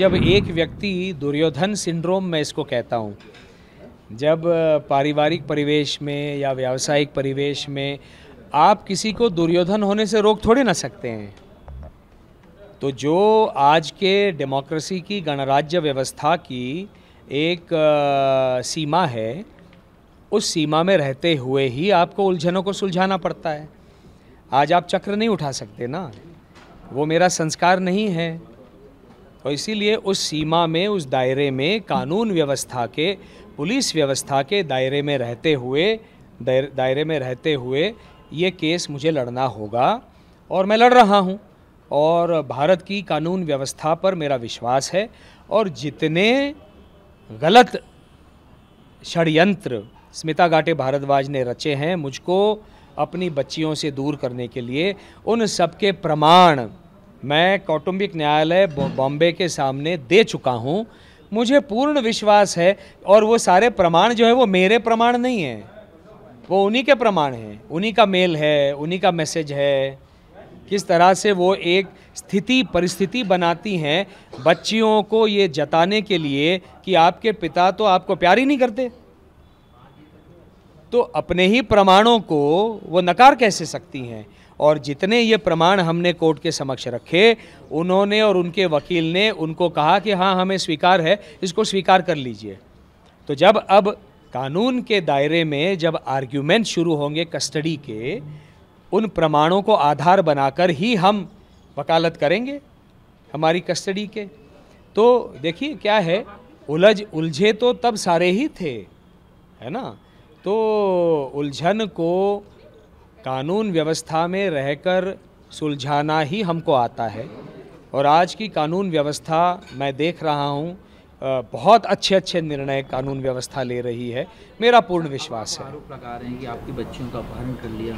जब एक व्यक्ति दुर्योधन सिंड्रोम में इसको कहता हूँ जब पारिवारिक परिवेश में या व्यावसायिक परिवेश में आप किसी को दुर्योधन होने से रोक थोड़े ना सकते हैं तो जो आज के डेमोक्रेसी की गणराज्य व्यवस्था की एक आ, सीमा है उस सीमा में रहते हुए ही आपको उलझनों को सुलझाना पड़ता है आज आप चक्र नहीं उठा सकते ना वो मेरा संस्कार नहीं है और इसीलिए उस सीमा में उस दायरे में कानून व्यवस्था के पुलिस व्यवस्था के दायरे में रहते हुए दायरे में रहते हुए ये केस मुझे लड़ना होगा और मैं लड़ रहा हूँ और भारत की कानून व्यवस्था पर मेरा विश्वास है और जितने गलत षडयंत्र स्मिता घाटे भारद्वाज ने रचे हैं मुझको अपनी बच्चियों से दूर करने के लिए उन सबके प्रमाण मैं कौटुंबिक न्यायालय बॉम्बे के सामने दे चुका हूँ मुझे पूर्ण विश्वास है और वो सारे प्रमाण जो है वो मेरे प्रमाण नहीं है वो उन्हीं के प्रमाण हैं उन्हीं का मेल है उन्हीं का मैसेज है किस तरह से वो एक स्थिति परिस्थिति बनाती हैं बच्चियों को ये जताने के लिए कि आपके पिता तो आपको प्यार ही नहीं करते तो अपने ही प्रमाणों को वो नकार कैसे सकती हैं और जितने ये प्रमाण हमने कोर्ट के समक्ष रखे उन्होंने और उनके वकील ने उनको कहा कि हाँ हमें स्वीकार है इसको स्वीकार कर लीजिए तो जब अब कानून के दायरे में जब आर्ग्यूमेंट शुरू होंगे कस्टडी के उन प्रमाणों को आधार बनाकर ही हम वकालत करेंगे हमारी कस्टडी के तो देखिए क्या है उलझ उलझे तो तब सारे ही थे है ना तो उलझन को कानून व्यवस्था में रहकर सुलझाना ही हमको आता है और आज की कानून व्यवस्था मैं देख रहा हूँ बहुत अच्छे अच्छे निर्णय कानून व्यवस्था ले रही है मेरा पूर्ण विश्वास है आरोप लगा रहे हैं कि आपकी बच्चियों का अपहरण कर लिया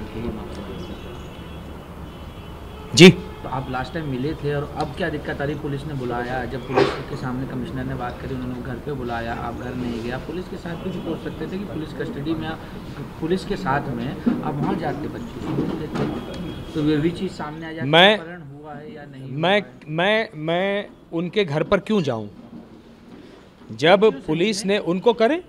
जी तो आप लास्ट टाइम मिले थे और अब क्या दिक्कत आ रही पुलिस ने बुलाया जब पुलिस के सामने कमिश्नर ने बात करी उन्होंने घर पे बुलाया आप घर नहीं गया पुलिस के साथ भी पूछ सकते थे कि पुलिस कस्टडी में आप पुलिस के साथ में आप वहाँ जाते बच्चे तो वे भी चीज़ सामने आ जाए मैं मैं मैं मैं उनके घर पर क्यों जाऊँ जब पुलिस ने उनको करे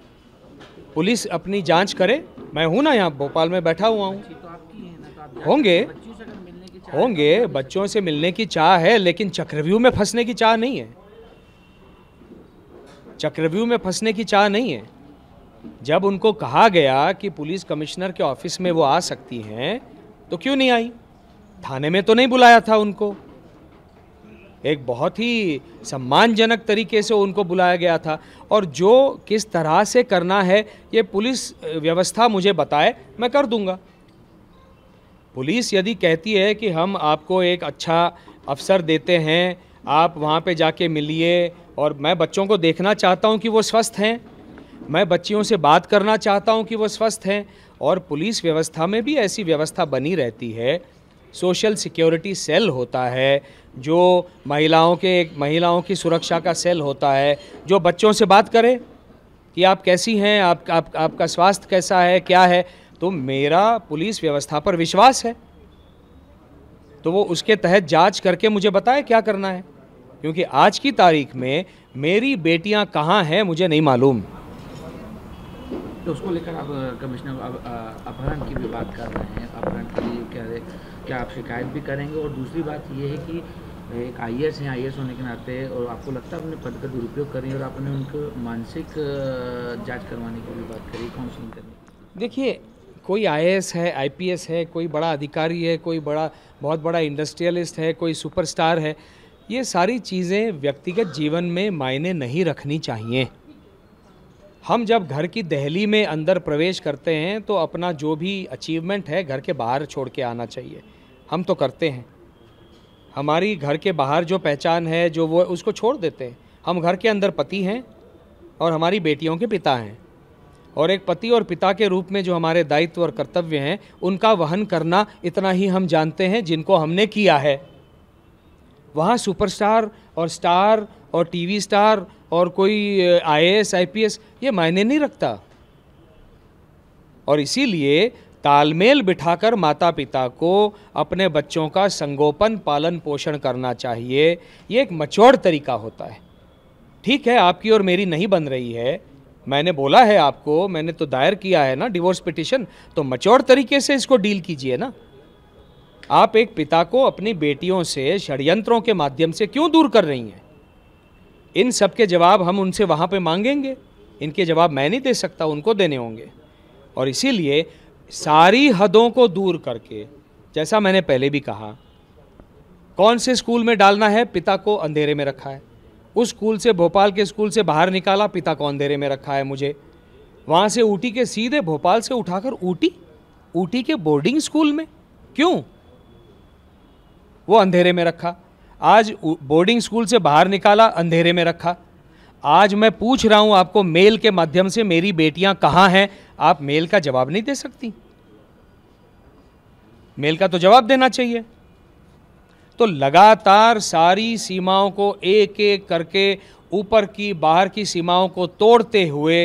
पुलिस अपनी जांच करे मैं हूँ ना यहाँ भोपाल में बैठा हुआ हूँ तो तो होंगे होंगे बच्चों से मिलने की चाह है लेकिन चक्रव्यूह में फंसने की चाह नहीं है चक्रव्यूह में फंसने की चाह नहीं है जब उनको कहा गया कि पुलिस कमिश्नर के ऑफिस में वो आ सकती हैं तो क्यों नहीं आई थाने में तो नहीं बुलाया था उनको एक बहुत ही सम्मानजनक तरीके से उनको बुलाया गया था और जो किस तरह से करना है ये पुलिस व्यवस्था मुझे बताए मैं कर दूंगा पुलिस यदि कहती है कि हम आपको एक अच्छा अवसर देते हैं आप वहाँ पे जाके मिलिए और मैं बच्चों को देखना चाहता हूँ कि वो स्वस्थ हैं मैं बच्चियों से बात करना चाहता हूँ कि वो स्वस्थ हैं और पुलिस व्यवस्था में भी ऐसी व्यवस्था बनी रहती है सोशल सिक्योरिटी सेल होता है जो महिलाओं के महिलाओं की सुरक्षा का सेल होता है जो बच्चों से बात करे कि आप कैसी हैं आप, आप आपका स्वास्थ्य कैसा है क्या है तो मेरा पुलिस व्यवस्था पर विश्वास है तो वो उसके तहत जांच करके मुझे बताए क्या करना है क्योंकि आज की तारीख में मेरी बेटियां कहाँ हैं मुझे नहीं मालूम तो उसको लेकर आप कमिश्नर अपहरण की भी बात कर रहे हैं अपहरण के लिए क्या क्या आप शिकायत भी करेंगे और दूसरी बात ये है कि एक आई एस हैं आई एस होने के नाते और आपको लगता है अपने पद का दुरुपयोग करें और आपने उनको मानसिक जांच करवाने की भी बात करी काउंसिलिंग करने देखिए कोई आई है आई है कोई बड़ा अधिकारी है कोई बड़ा बहुत बड़ा इंडस्ट्रियलिस्ट है कोई सुपरस्टार है ये सारी चीज़ें व्यक्तिगत जीवन में मायने नहीं रखनी चाहिए हम जब घर की दहली में अंदर प्रवेश करते हैं तो अपना जो भी अचीवमेंट है घर के बाहर छोड़ के आना चाहिए हम तो करते हैं हमारी घर के बाहर जो पहचान है जो वो उसको छोड़ देते हैं हम घर के अंदर पति हैं और हमारी बेटियों के पिता हैं और एक पति और पिता के रूप में जो हमारे दायित्व और कर्तव्य हैं उनका वहन करना इतना ही हम जानते हैं जिनको हमने किया है वहाँ सुपरस्टार और स्टार और टीवी स्टार और कोई आईएएस आईपीएस ये मायने नहीं रखता और इसीलिए तालमेल बिठाकर माता पिता को अपने बच्चों का संगोपन पालन पोषण करना चाहिए ये एक मचौड़ तरीका होता है ठीक है आपकी और मेरी नहीं बन रही है मैंने बोला है आपको मैंने तो दायर किया है ना डिवोर्स पिटिशन तो मच्योर तरीके से इसको डील कीजिए ना आप एक पिता को अपनी बेटियों से षड्यंत्रों के माध्यम से क्यों दूर कर रही हैं इन सब के जवाब हम उनसे वहाँ पे मांगेंगे इनके जवाब मैं नहीं दे सकता उनको देने होंगे और इसीलिए सारी हदों को दूर करके जैसा मैंने पहले भी कहा कौन से स्कूल में डालना है पिता को अंधेरे में रखा है उस स्कूल से भोपाल के स्कूल से बाहर निकाला पिता कौन देरे में रखा है मुझे वहाँ से ऊटी के सीधे भोपाल से उठाकर ऊटी ऊटी के बोर्डिंग स्कूल में क्यों वो अंधेरे में रखा आज बोर्डिंग स्कूल से बाहर निकाला अंधेरे में रखा आज मैं पूछ रहा हूँ आपको मेल के माध्यम से मेरी बेटियाँ कहाँ हैं आप मेल का जवाब नहीं दे सकती मेल का तो जवाब देना चाहिए तो लगातार सारी सीमाओं को एक एक करके ऊपर की बाहर की सीमाओं को तोड़ते हुए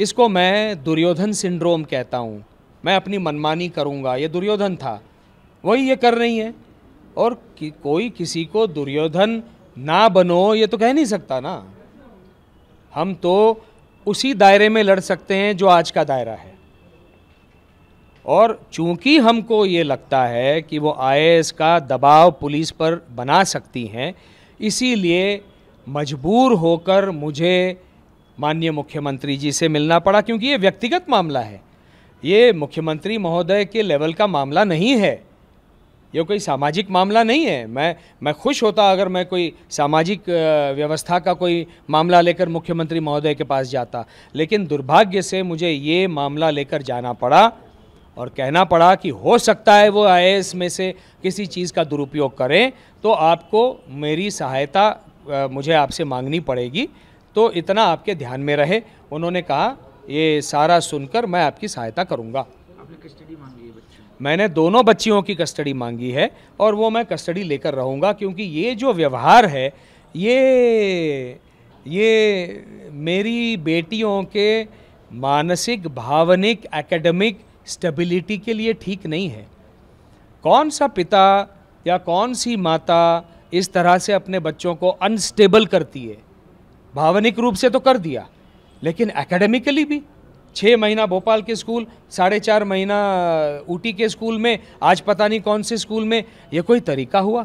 इसको मैं दुर्योधन सिंड्रोम कहता हूँ मैं अपनी मनमानी करूँगा ये दुर्योधन था वही ये कर रही है और कि, कोई किसी को दुर्योधन ना बनो ये तो कह नहीं सकता ना हम तो उसी दायरे में लड़ सकते हैं जो आज का दायरा है और चूंकि हमको ये लगता है कि वो आई का दबाव पुलिस पर बना सकती हैं इसीलिए मजबूर होकर मुझे माननीय मुख्यमंत्री जी से मिलना पड़ा क्योंकि ये व्यक्तिगत मामला है ये मुख्यमंत्री महोदय के लेवल का मामला नहीं है ये कोई सामाजिक मामला नहीं है मैं मैं खुश होता अगर मैं कोई सामाजिक व्यवस्था का कोई मामला लेकर मुख्यमंत्री महोदय के पास जाता लेकिन दुर्भाग्य से मुझे ये मामला लेकर जाना पड़ा और कहना पड़ा कि हो सकता है वो आई में से किसी चीज़ का दुरुपयोग करें तो आपको मेरी सहायता मुझे आपसे मांगनी पड़ेगी तो इतना आपके ध्यान में रहे उन्होंने कहा ये सारा सुनकर मैं आपकी सहायता करूँगा कस्टडी मांगी है मैंने दोनों बच्चियों की कस्टडी मांगी है और वो मैं कस्टडी लेकर रहूँगा क्योंकि ये जो व्यवहार है ये ये मेरी बेटियों के मानसिक भावनिक एकेडमिक स्टेबिलिटी के लिए ठीक नहीं है कौन सा पिता या कौन सी माता इस तरह से अपने बच्चों को अनस्टेबल करती है भावनिक रूप से तो कर दिया लेकिन एकेडमिकली भी छः महीना भोपाल के स्कूल साढ़े चार महीना ऊटी के स्कूल में आज पता नहीं कौन से स्कूल में ये कोई तरीका हुआ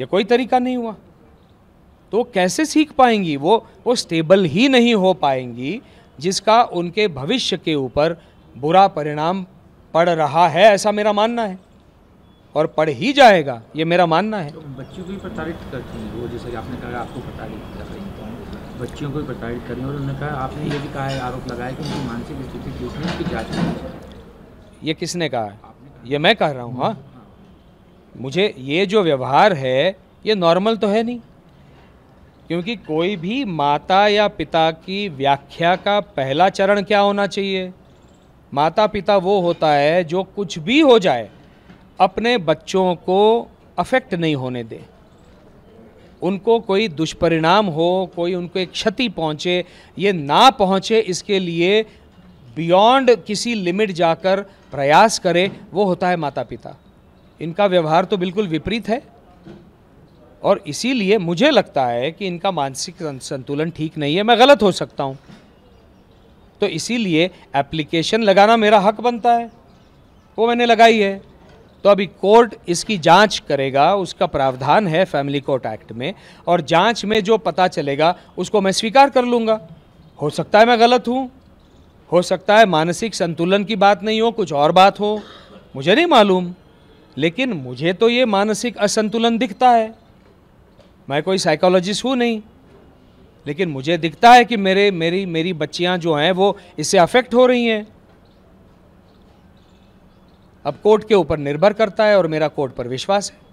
ये कोई तरीका नहीं हुआ तो कैसे सीख पाएंगी वो वो स्टेबल ही नहीं हो पाएंगी जिसका उनके भविष्य के ऊपर बुरा परिणाम पड़ रहा है ऐसा मेरा मानना है और पढ़ ही जाएगा ये मेरा मानना है तो बच्चों को प्रताड़ित करती है वो जैसे आपने कहा आपको प्रताड़ित कर रही है बच्चियों को भी प्रताड़ित है और उन्होंने कहा आपने ये भी कहा है आरोप लगाया कि उनकी मानसिक स्थिति ठीक नहीं उसकी जाँच होनी ये किसने कहा है ये मैं कह रहा हूँ हाँ मुझे ये जो व्यवहार है ये नॉर्मल तो है नहीं क्योंकि कोई भी माता या पिता की व्याख्या का पहला चरण क्या होना चाहिए माता पिता वो होता है जो कुछ भी हो जाए अपने बच्चों को अफेक्ट नहीं होने दे उनको कोई दुष्परिणाम हो कोई उनको एक क्षति पहुँचे ये ना पहुँचे इसके लिए बियॉन्ड किसी लिमिट जाकर प्रयास करे वो होता है माता पिता इनका व्यवहार तो बिल्कुल विपरीत है और इसीलिए मुझे लगता है कि इनका मानसिक संतुलन ठीक नहीं है मैं गलत हो सकता हूँ तो इसीलिए एप्लीकेशन लगाना मेरा हक बनता है वो मैंने लगाई है तो अभी कोर्ट इसकी जांच करेगा उसका प्रावधान है फैमिली कोर्ट एक्ट में और जांच में जो पता चलेगा उसको मैं स्वीकार कर लूँगा हो सकता है मैं गलत हूँ हो सकता है मानसिक संतुलन की बात नहीं हो कुछ और बात हो मुझे नहीं मालूम लेकिन मुझे तो ये मानसिक असंतुलन दिखता है मैं कोई साइकोलॉजिस्ट हूँ नहीं लेकिन मुझे दिखता है कि मेरे मेरी मेरी बच्चियां जो हैं वो इससे अफेक्ट हो रही हैं अब कोर्ट के ऊपर निर्भर करता है और मेरा कोर्ट पर विश्वास है